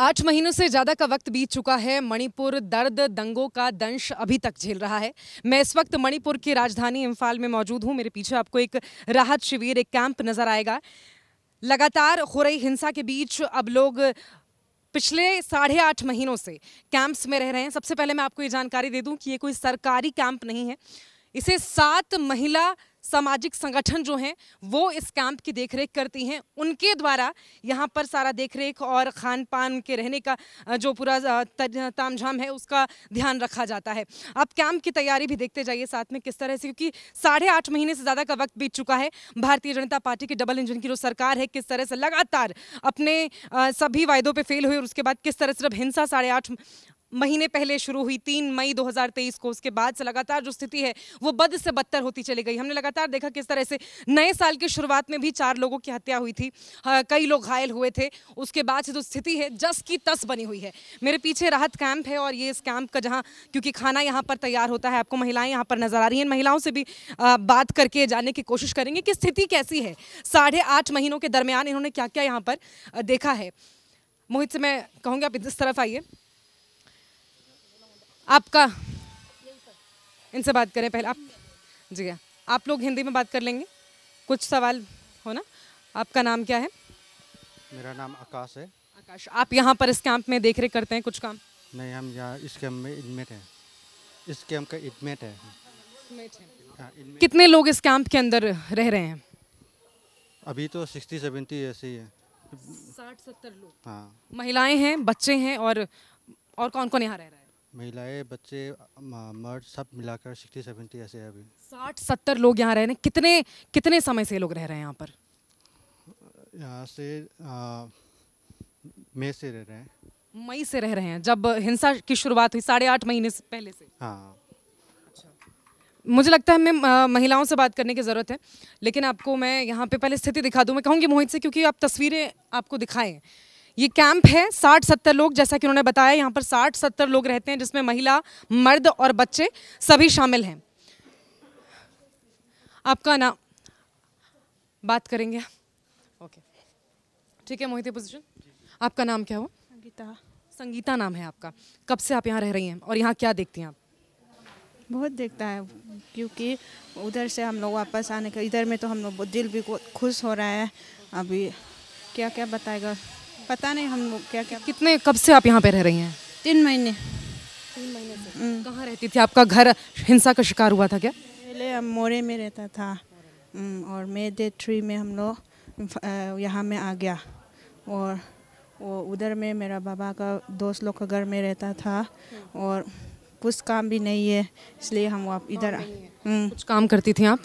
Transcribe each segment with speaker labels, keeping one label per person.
Speaker 1: आठ महीनों से ज़्यादा का वक्त बीत चुका है मणिपुर दर्द दंगों का दंश अभी तक झेल रहा है मैं इस वक्त मणिपुर की राजधानी इम्फाल में मौजूद हूँ मेरे पीछे आपको एक राहत शिविर एक कैंप नज़र आएगा लगातार हो रही हिंसा के बीच अब लोग पिछले साढ़े आठ महीनों से कैंप्स में रह रहे हैं सबसे पहले मैं आपको ये जानकारी दे दूँ कि ये कोई सरकारी कैंप नहीं है इसे सात महिला सामाजिक संगठन जो हैं वो इस कैंप की देखरेख करती हैं उनके द्वारा यहाँ पर सारा देखरेख और खान पान के रहने का जो पूरा तामझाम है उसका ध्यान रखा जाता है अब कैंप की तैयारी भी देखते जाइए साथ में किस तरह से क्योंकि साढ़े आठ महीने से ज़्यादा का वक्त बीत चुका है भारतीय जनता पार्टी की डबल इंजन की जो सरकार है किस तरह से लगातार अपने सभी वायदों पर फेल हुई और उसके बाद किस तरह से हिंसा साढ़े महीने पहले शुरू हुई तीन मई 2023 को उसके बाद से लगातार जो स्थिति है वो बद से बदतर होती चली गई हमने लगातार देखा किस तरह से नए साल की शुरुआत में भी चार लोगों की हत्या हुई थी हाँ, कई लोग घायल हुए थे उसके बाद से जो स्थिति है जस की तस बनी हुई है मेरे पीछे राहत कैंप है और ये इस कैंप का जहाँ क्योंकि खाना यहाँ पर तैयार होता है आपको महिलाएं यहाँ पर नजर आ रही हैं महिलाओं से भी बात करके जाने की कोशिश करेंगे कि स्थिति कैसी है साढ़े आठ महीनों के दरमियान इन्होंने क्या क्या यहाँ पर देखा है मोहित से मैं कहूँगी आप इस तरफ आइए आपका इनसे बात करें पहले आप जी हाँ आप लोग हिंदी में बात कर लेंगे कुछ सवाल हो ना आपका नाम क्या है
Speaker 2: मेरा नाम आकाश है आकाश
Speaker 1: आप यहाँ पर इस कैंप में देख रेख करते हैं कुछ काम
Speaker 2: नहीं हम यहाँ इस कैंप में एडमिट है इस कैंप का एडमिट है
Speaker 1: हाँ, कितने लोग इस कैंप के अंदर रह रहे हैं
Speaker 2: अभी तो सिक्सटी सेवेंटी ऐसे ही है
Speaker 1: साठ सत्तर लोग हाँ महिलाएं हैं बच्चे हैं और और कौन कौन यहाँ रह रहे हैं
Speaker 2: महिलाएं बच्चे मर्द सब मिलाकर सिक्सटी सेवेंटी ऐसे अभी
Speaker 1: साठ सत्तर लोग यहाँ रह रहे हैं कितने कितने समय से लोग रह रहे हैं यहाँ पर
Speaker 2: यहाँ से मई से रह रहे हैं
Speaker 1: मई से रह रहे हैं जब हिंसा की शुरुआत हुई साढ़े आठ महीने से पहले से हाँ अच्छा। मुझे लगता है हमें महिलाओं से बात करने की ज़रूरत है लेकिन आपको मैं यहाँ पे पहले स्थिति दिखा दूँ मैं कहूँगी मोहित से क्योंकि आप तस्वीरें आपको दिखाएं ये कैंप है साठ सत्तर लोग जैसा कि उन्होंने बताया यहाँ पर साठ सत्तर लोग रहते हैं जिसमें महिला मर्द और बच्चे सभी शामिल हैं आपका नाम बात करेंगे ओके ठीक है मोहित पोजिशन आपका नाम क्या हो संगीता संगीता नाम है आपका कब से आप यहाँ रह रही हैं और यहाँ क्या देखती हैं आप
Speaker 3: बहुत देखता है क्योंकि उधर से हम लोग वापस आने का इधर में तो हम लोग दिल भी खुश हो रहा है अभी क्या क्या बताएगा पता नहीं हम क्या क्या कितने कब
Speaker 1: से आप यहाँ पे रह रही हैं
Speaker 3: तीन महीने तीन महीने हम्म। कहाँ रहती
Speaker 1: थी आपका घर हिंसा का शिकार हुआ था क्या पहले
Speaker 3: हम मोरे में रहता था हम्म, और मे डे थ्री में हम लोग यहाँ में आ गया और वो उधर में मेरा बाबा का दोस्त लोग का घर में रहता था और कुछ काम भी नहीं है इसलिए हम आप इधर हम्म।
Speaker 1: कुछ काम करती थी आप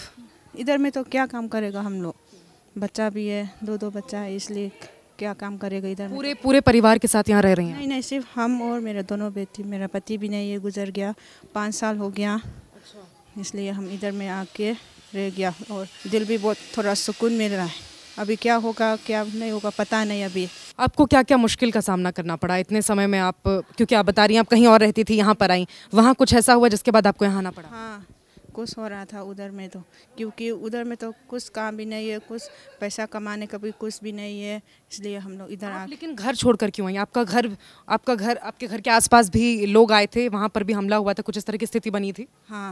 Speaker 3: इधर में तो क्या काम करेगा हम लोग बच्चा भी है दो दो बच्चा है इसलिए क्या काम करेगा इधर पूरे पूरे परिवार के साथ यहाँ रह रही हैं नहीं नहीं सिर्फ हम और मेरे दोनों बेटी मेरा पति भी नहीं ये गुजर गया पाँच साल हो गया अच्छा। इसलिए हम इधर में आके रह गया और दिल भी बहुत थोड़ा सुकून
Speaker 1: मिल रहा है अभी क्या होगा
Speaker 3: क्या नहीं होगा पता नहीं अभी
Speaker 1: आपको क्या क्या मुश्किल का सामना करना पड़ा इतने समय में आप क्योंकि आप बता रही हैं आप कहीं और रहती थी यहाँ पर आई वहाँ कुछ ऐसा हुआ जिसके बाद आपको यहाँ आना पड़ा हाँ
Speaker 3: कुछ हो रहा था उधर में तो क्योंकि उधर में तो कुछ काम भी नहीं है कुछ पैसा कमाने का भी कुछ भी नहीं है इसलिए हम लोग इधर आए लेकिन
Speaker 1: घर छोड़ कर क्यों आई आपका घर आपका घर आपके घर के आसपास भी लोग आए थे वहाँ पर भी हमला हुआ था कुछ इस तरह की स्थिति बनी थी
Speaker 3: हाँ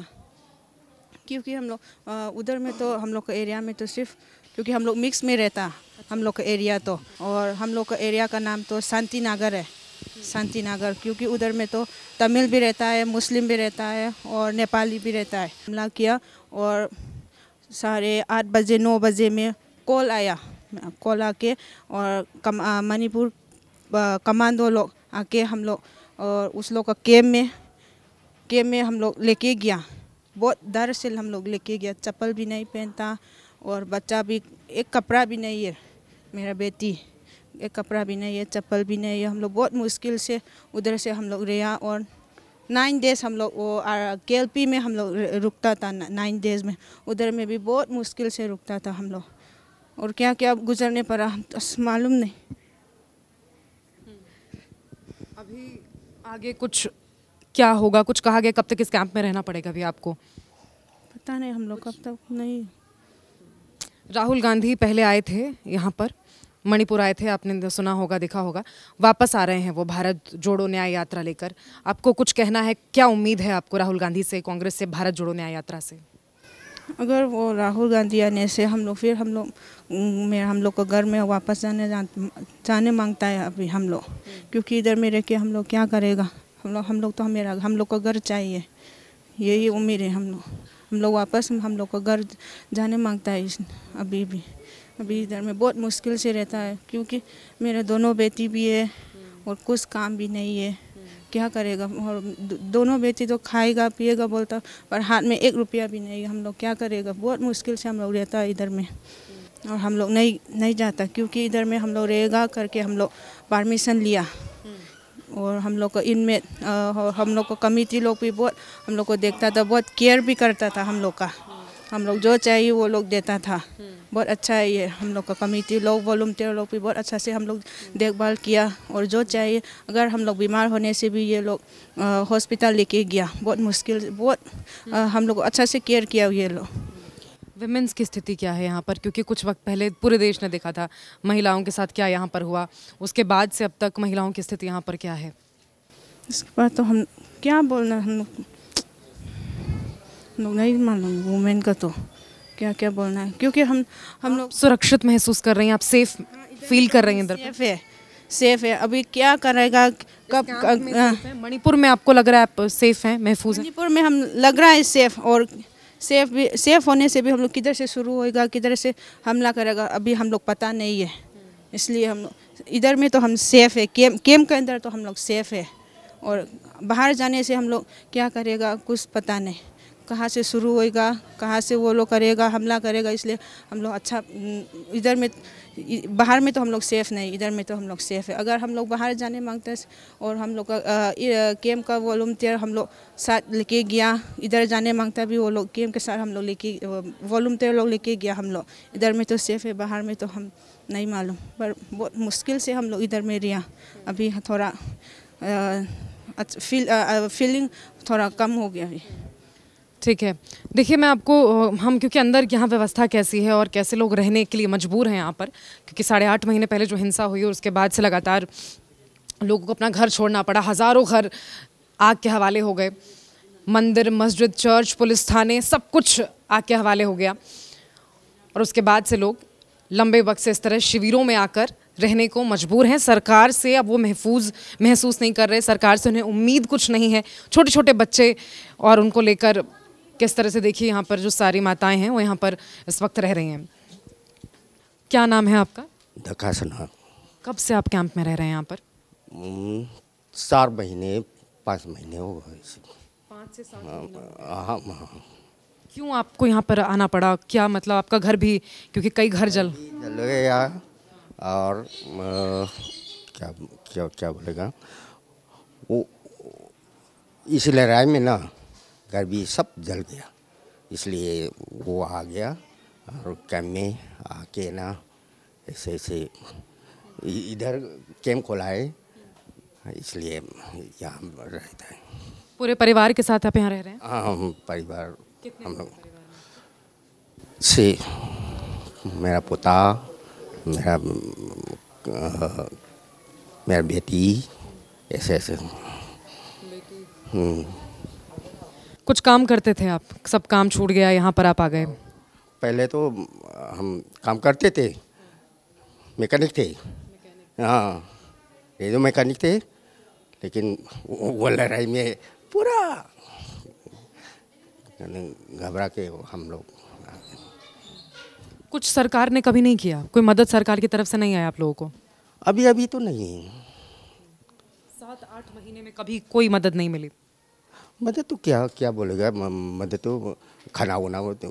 Speaker 3: क्योंकि हम लोग उधर में तो हम लोग का एरिया में तो सिर्फ क्योंकि हम लोग मिक्स में रहता हम लोग का एरिया तो और हम लोग का एरिया का नाम तो शांति नागर है शांति नगर क्योंकि उधर में तो तमिल भी रहता है मुस्लिम भी रहता है और नेपाली भी रहता है हमला किया और साढ़े आठ बजे नौ बजे में कॉल आया कॉल आके और कम, मणिपुर कमांडो लोग आके हम लोग और उस लोग का कैम में कैम में हम लोग लेके गया बहुत डर से हम लोग लेके गया चप्पल भी नहीं पहनता और बच्चा भी एक कपड़ा भी नहीं है मेरा बेटी ये कपड़ा भी नहीं है चप्पल भी नहीं है हम लोग बहुत मुश्किल से उधर से हम लोग रिया और नाइन डेज हम लोग वो के पी में हम लोग रुकता था नाइन डेज में उधर में भी बहुत मुश्किल से रुकता था हम लोग
Speaker 1: और क्या क्या गुजरने पड़ा हम तो मालूम नहीं हम्म। अभी आगे कुछ क्या होगा कुछ कहा गया कब तक इस कैंप में रहना पड़ेगा अभी आपको
Speaker 3: पता नहीं हम लोग कब तक नहीं
Speaker 1: राहुल गांधी पहले आए थे यहाँ पर मणिपुर आए थे आपने तो सुना होगा देखा होगा वापस आ रहे हैं वो भारत जोड़ो न्याय यात्रा लेकर आपको कुछ कहना है क्या उम्मीद है आपको राहुल गांधी से कांग्रेस से भारत जोड़ो न्याय यात्रा से
Speaker 3: अगर वो राहुल गांधी आने से हम लोग फिर हम लोग मेरा हम लोग को घर में वापस जाने जाने मांगता है अभी हम लोग क्योंकि इधर में रह के हम लोग क्या करेगा हम लोग हम लोग तो मेरा हम लोग को घर चाहिए यही उम्मीद है हम लोग हम लोग वापस हम लोग को घर जाने मांगता है अभी भी अभी इधर में बहुत मुश्किल से रहता है क्योंकि मेरा दोनों बेटी भी है और कुछ काम भी नहीं है क्या करेगा और दोनों बेटी तो खाएगा पिएगा बोलता पर हाथ में एक रुपया भी नहीं हम लोग क्या करेगा बहुत मुश्किल से हम लोग रहता है इधर में और हम लोग नहीं नहीं जाता क्योंकि इधर में हम लोग रहेगा करके हम लोग परमिशन लिया और हम लोग को इनमें हम लोग को कमिटी लोग भी बहुत हम लोग को देखता था बहुत केयर भी करता था हम लोग का हम लोग जो चाहिए वो लोग देता था बहुत अच्छा है ये हम लोग का कमेटी लोग वॉल्टियर लोग भी बहुत अच्छा से हम लोग देखभाल किया और जो चाहिए अगर हम लोग बीमार होने से भी ये लोग हॉस्पिटल लेके गया बहुत मुश्किल बहुत
Speaker 1: आ, हम लोग अच्छा से केयर किया ये लोग वेमेंस की स्थिति क्या है यहाँ पर क्योंकि कुछ वक्त पहले पूरे देश ने देखा था महिलाओं के साथ क्या यहाँ पर हुआ उसके बाद से अब तक महिलाओं की स्थिति यहाँ पर क्या है
Speaker 3: इसके बाद तो हम क्या बोलना हम
Speaker 1: लोग नहीं मालूम वुमेन का तो
Speaker 3: क्या क्या बोलना है क्योंकि हम हम लोग सुरक्षित
Speaker 1: महसूस कर रहे हैं आप सेफ फील हाँ, कर रहे हैं इधर सेफ है सेफ है अभी क्या करेगा कब हाँ। मणिपुर में आपको लग रहा है आप सेफ हैं महफूज मणिपुर में हम लग रहा
Speaker 3: है सेफ और सेफ भी सेफ होने से भी हम लोग किधर से शुरू होएगा किधर से हमला करेगा अभी हम लोग पता नहीं है इसलिए हम इधर में तो हम सेफ़ है केम केम के अंदर तो हम लोग सेफ़ है और बाहर जाने से हम लोग क्या करेगा कुछ पता नहीं कहाँ से शुरू होएगा कहाँ से वो लोग करेगा हमला करेगा इसलिए हम लोग अच्छा हम्म, इधर में बाहर में तो हम लोग सेफ़ नहीं इधर में तो हम लोग सेफ़ है अगर हम लोग बाहर जाने मांगते हैं और हम लोग का गेम का वॉल्टियर हम लोग साथ लेके गया इधर जाने मांगता भी वो लोग गेम के साथ हम लोग लेके वॉल्टियर लोग लेके गया हम लोग इधर में तो सेफ़ है बाहर में तो हम नहीं मालूम पर बहुत मुश्किल से हम लोग इधर में रिया अभी थोड़ा
Speaker 1: फील फीलिंग थोड़ा कम हो गया अभी ठीक है देखिए मैं आपको हम क्योंकि अंदर यहाँ व्यवस्था कैसी है और कैसे लोग रहने के लिए मजबूर हैं यहाँ पर क्योंकि साढ़े आठ महीने पहले जो हिंसा हुई और उसके बाद से लगातार लोगों को अपना घर छोड़ना पड़ा हज़ारों घर आग के हवाले हो गए मंदिर मस्जिद चर्च पुलिस थाने सब कुछ आग के हवाले हो गया और उसके बाद से लोग लंबे वक्त से इस तरह शिविरों में आकर रहने को मजबूर हैं सरकार से अब वो महफूज महसूस नहीं कर रहे सरकार से उन्हें उम्मीद कुछ नहीं है छोटे छोटे बच्चे और उनको लेकर किस तरह से देखिए यहाँ पर जो सारी माताएं हैं वो यहाँ पर इस वक्त रह रही हैं क्या नाम है आपका
Speaker 2: धक्का सिन्हा
Speaker 1: कब से आप कैंप में रह रहे हैं यहाँ पर
Speaker 2: चार महीने पाँच महीने हो गए पाँच से सात हाँ, हाँ, हाँ
Speaker 1: क्यों आपको यहाँ पर आना पड़ा क्या मतलब आपका घर भी क्योंकि कई घर जल
Speaker 2: जल गया और क्या क्या क्या बोलेगा वो इस लड़ाई में ना घर भी सब जल गया इसलिए वो आ गया और कैम में आके ना ऐसे ऐसे इधर कैम खोला है इसलिए यहाँ रहता है
Speaker 1: पूरे परिवार के साथ आप यहाँ रह रहे हैं
Speaker 2: हाँ हम परिवार हम लोग से मेरा पोता मेरा आ, मेरा बेटी ऐसे ऐसे हम्म।
Speaker 1: कुछ काम करते थे आप सब काम छूट गया यहाँ पर आप आ गए
Speaker 2: पहले तो हम काम करते थे मैकेनिक थे हाँ ये जो मैकेनिक थे लेकिन वो, वो लड़ाई में पूरा घबरा के हम लोग
Speaker 1: कुछ सरकार ने कभी नहीं किया कोई मदद सरकार की तरफ से नहीं आया आप लोगों को अभी अभी तो नहीं सात आठ महीने में कभी कोई मदद नहीं मिली मदद
Speaker 2: तो क्या क्या बोलेगा मदद तो खाना वाना तो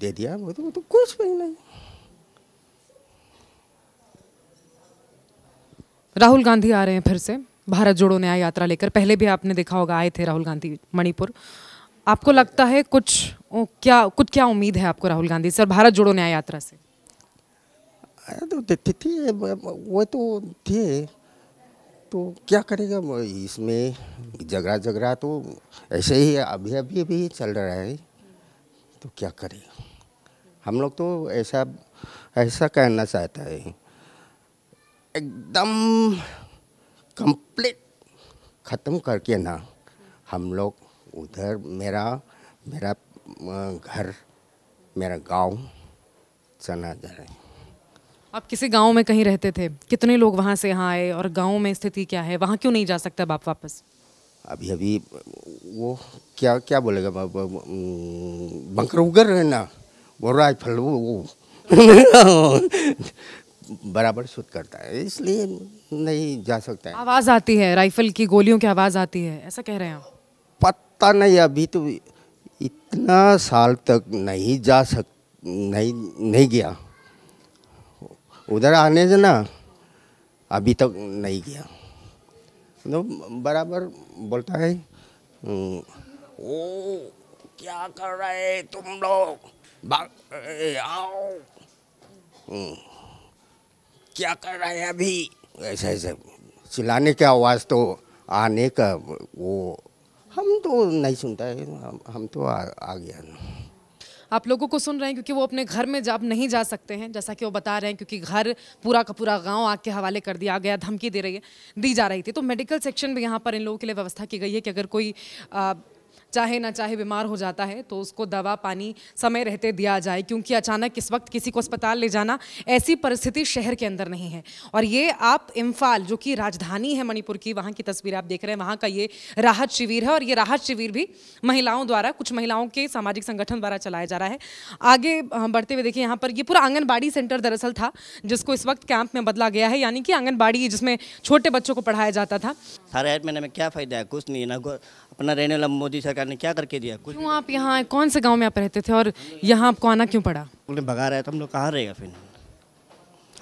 Speaker 2: दे दिया वो तो, तो कुछ भी नहीं
Speaker 1: राहुल गांधी आ रहे हैं फिर से भारत जोड़ो न्याय यात्रा लेकर पहले भी आपने देखा होगा आए थे राहुल गांधी मणिपुर आपको लगता है कुछ ओ, क्या कुछ क्या उम्मीद है आपको राहुल गांधी सर भारत जोड़ो न्याय यात्रा से
Speaker 2: तो थी, थी, वो तो थे तो क्या करेगा इसमें झगड़ा झगड़ा तो ऐसे ही अभी अभी अभी चल रहा है तो क्या करें हम लोग तो ऐसा ऐसा कहना चाहता है एकदम कंप्लीट ख़त्म करके ना हम लोग उधर मेरा मेरा घर मेरा गांव चना जाए
Speaker 1: आप किसी गांव में कहीं रहते थे कितने लोग वहां से यहाँ आए और गांव में स्थिति क्या है वहाँ क्यों नहीं जा सकते बाप वापस
Speaker 2: अभी अभी वो क्या क्या बोलेगा बाप बंकर उगर है ना वो राइफल वो, वो बराबर शूट करता है इसलिए नहीं जा सकता है
Speaker 1: आवाज़ आती है राइफल की गोलियों की आवाज़ आती है ऐसा कह रहे हैं आप
Speaker 2: पता नहीं अभी तो इतना साल तक नहीं जा सक नहीं नहीं गया उधर आने से ना अभी तक नहीं किया तो बराबर बोलता है हम्म, ओ क्या कर रहे है तुम लोग आओ हम्म, क्या कर रहे हैं अभी ऐसे ऐसे चिल्लाने की आवाज़ तो आने का वो हम तो नहीं सुनता है हम तो आ, आ गया
Speaker 1: आप लोगों को सुन रहे हैं क्योंकि वो अपने घर में जब नहीं जा सकते हैं जैसा कि वो बता रहे हैं क्योंकि घर पूरा का पूरा गाँव आग के हवाले कर दिया गया धमकी दे रही है दी जा रही थी तो मेडिकल सेक्शन भी यहाँ पर इन लोगों के लिए व्यवस्था की गई है कि अगर कोई चाहे ना चाहे बीमार हो जाता है तो उसको दवा पानी समय रहते दिया जाए क्योंकि अचानक इस वक्त किसी को अस्पताल ले जाना ऐसी परिस्थिति शहर के अंदर नहीं है और ये आप इम्फाल जो कि राजधानी है मणिपुर की वहाँ की तस्वीर आप देख रहे हैं वहाँ का ये राहत शिविर है और ये राहत शिविर भी महिलाओं द्वारा कुछ महिलाओं के सामाजिक संगठन द्वारा चलाया जा रहा है आगे बढ़ते हुए देखिए यहाँ पर ये पूरा आंगनबाड़ी सेंटर दरअसल था जिसको इस वक्त कैंप में बदला गया है यानी कि आंगनबाड़ी जिसमें छोटे बच्चों को पढ़ाया जाता था
Speaker 2: सारे महीने में क्या फ़ायदा है कुछ नहीं ना अपना रहने वाला मोदी सरकार ने क्या करके दिया कुछ क्यों
Speaker 1: आप यहाँ कौन से गाँव में आप रहते थे और यहाँ आपको आना क्यों पड़ा
Speaker 2: उन्हें भगा रहा है तो हम लोग कहाँ रहेगा फिर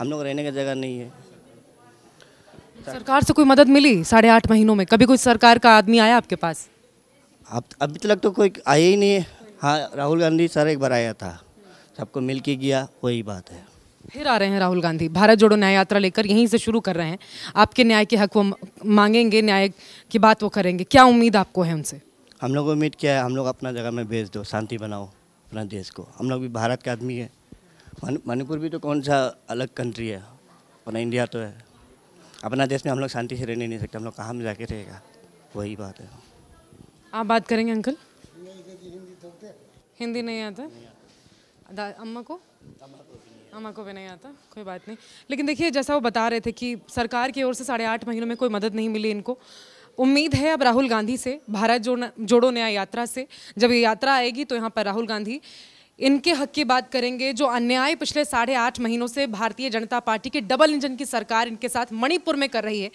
Speaker 2: हम लोग रहने का जगह नहीं है
Speaker 1: सरकार से कोई मदद मिली साढ़े आठ महीनों में कभी कोई सरकार का आदमी आया आपके पास
Speaker 2: अब अभी तक तो कोई आया ही नहीं है हाँ राहुल गांधी सर एक बार आया था सबको मिल के गया वही बात है
Speaker 1: फिर आ रहे हैं राहुल गांधी भारत जोड़ो न्याय यात्रा लेकर यहीं से शुरू कर रहे हैं आपके न्याय के हक वो मांगेंगे न्याय की बात वो करेंगे क्या उम्मीद आपको है उनसे
Speaker 2: हम लोग को उम्मीद क्या है हम लोग अपना जगह में भेज दो शांति बनाओ अपना देश को हम लोग भी भारत के आदमी है मणिपुर भी तो कौन सा अलग कंट्री है अपना इंडिया तो है अपना देश में हम लोग शांति से रहने नहीं सकते हम लोग कहाँ में जाके रहेगा वही बात है
Speaker 1: आप बात करेंगे अंकल हिंदी नहीं आता अम्मा को अमा को भी नहीं आता कोई बात नहीं लेकिन देखिए जैसा वो बता रहे थे कि सरकार की ओर से साढ़े आठ महीनों में कोई मदद नहीं मिली इनको उम्मीद है अब राहुल गांधी से भारत जोड़ जोड़ो नया यात्रा से जब ये यात्रा आएगी तो यहाँ पर राहुल गांधी इनके हक की बात करेंगे जो अन्याय पिछले साढ़े आठ महीनों से भारतीय जनता पार्टी के डबल इंजन की सरकार इनके साथ मणिपुर में कर रही है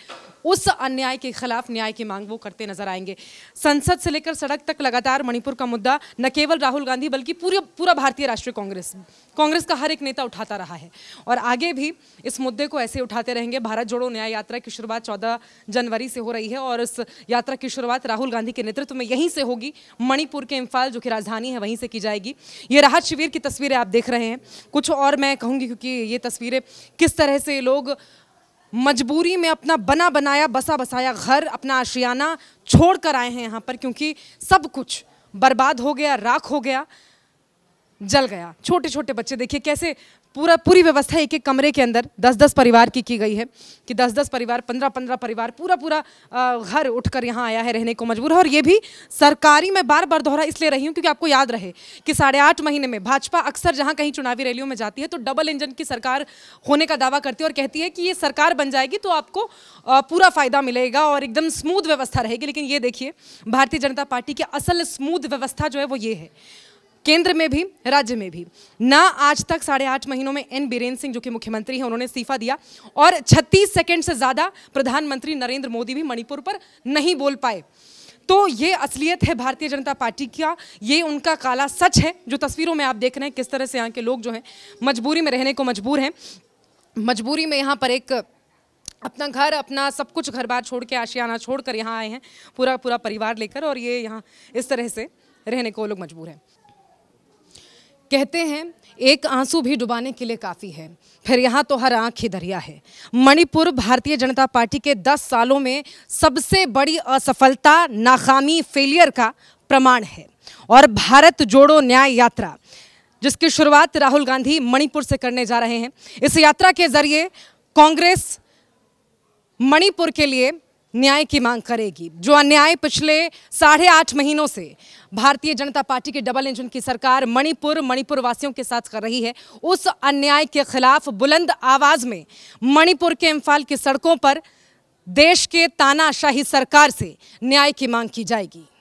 Speaker 1: उस अन्याय के खिलाफ न्याय की मांग वो करते नजर आएंगे संसद से लेकर सड़क तक लगातार मणिपुर का मुद्दा न केवल राहुल गांधी बल्कि पूरे पूरा भारतीय राष्ट्रीय कांग्रेस कांग्रेस का हर एक नेता उठाता रहा है और आगे भी इस मुद्दे को ऐसे उठाते रहेंगे भारत जोड़ो न्याय यात्रा की शुरुआत चौदह जनवरी से हो रही है और इस यात्रा की शुरुआत राहुल गांधी के नेतृत्व में यहीं से होगी मणिपुर के इम्फाल जो कि राजधानी है वहीं से की जाएगी ये राहत शिविर की तस्वीरें आप देख रहे हैं कुछ और मैं कहूँगी क्योंकि ये तस्वीरें किस तरह से लोग मजबूरी में अपना बना बनाया बसा बसाया घर अपना आशियाना छोड़ कर आए हैं यहाँ पर क्योंकि सब कुछ बर्बाद हो गया राख हो गया जल गया छोटे छोटे बच्चे देखिए कैसे पूरा पूरी व्यवस्था एक एक कमरे के अंदर दस दस परिवार की की गई है कि दस दस परिवार पंद्रह पंद्रह परिवार पूरा पूरा घर उठकर यहाँ आया है रहने को मजबूर है और ये भी सरकारी मैं बार बार दोहरा इसलिए रही हूँ क्योंकि आपको याद रहे कि साढ़े आठ महीने में भाजपा अक्सर जहाँ कहीं चुनावी रैलियों में जाती है तो डबल इंजन की सरकार होने का दावा करती है और कहती है कि ये सरकार बन जाएगी तो आपको पूरा फ़ायदा मिलेगा और एकदम स्मूथ व्यवस्था रहेगी लेकिन ये देखिए भारतीय जनता पार्टी की असल स्मूथ व्यवस्था जो है वो ये है केंद्र में भी राज्य में भी ना आज तक साढ़े आठ महीनों में एन बीरेन्द्र सिंह जो कि मुख्यमंत्री हैं उन्होंने इस्तीफा दिया और 36 सेकंड से ज़्यादा प्रधानमंत्री नरेंद्र मोदी भी मणिपुर पर नहीं बोल पाए तो ये असलियत है भारतीय जनता पार्टी का ये उनका काला सच है जो तस्वीरों में आप देख रहे हैं किस तरह से यहाँ के लोग जो हैं मजबूरी में रहने को मजबूर हैं मजबूरी में यहाँ पर एक अपना घर अपना सब कुछ घर बार छोड़ के आशियाना छोड़ कर यहाँ आए हैं पूरा पूरा परिवार लेकर और ये यहाँ इस तरह से रहने को लोग मजबूर हैं कहते हैं एक आंसू भी डुबाने के लिए काफ़ी है फिर यहाँ तो हर आँख ही दरिया है मणिपुर भारतीय जनता पार्टी के 10 सालों में सबसे बड़ी असफलता नाकामी फेलियर का प्रमाण है और भारत जोड़ो न्याय यात्रा जिसकी शुरुआत राहुल गांधी मणिपुर से करने जा रहे हैं इस यात्रा के जरिए कांग्रेस मणिपुर के लिए न्याय की मांग करेगी जो अन्याय पिछले साढ़े आठ महीनों से भारतीय जनता पार्टी के डबल इंजन की सरकार मणिपुर मणिपुर वासियों के साथ कर रही है उस अन्याय के खिलाफ बुलंद आवाज में मणिपुर के इम्फाल की सड़कों पर देश के तानाशाही सरकार से न्याय की मांग की जाएगी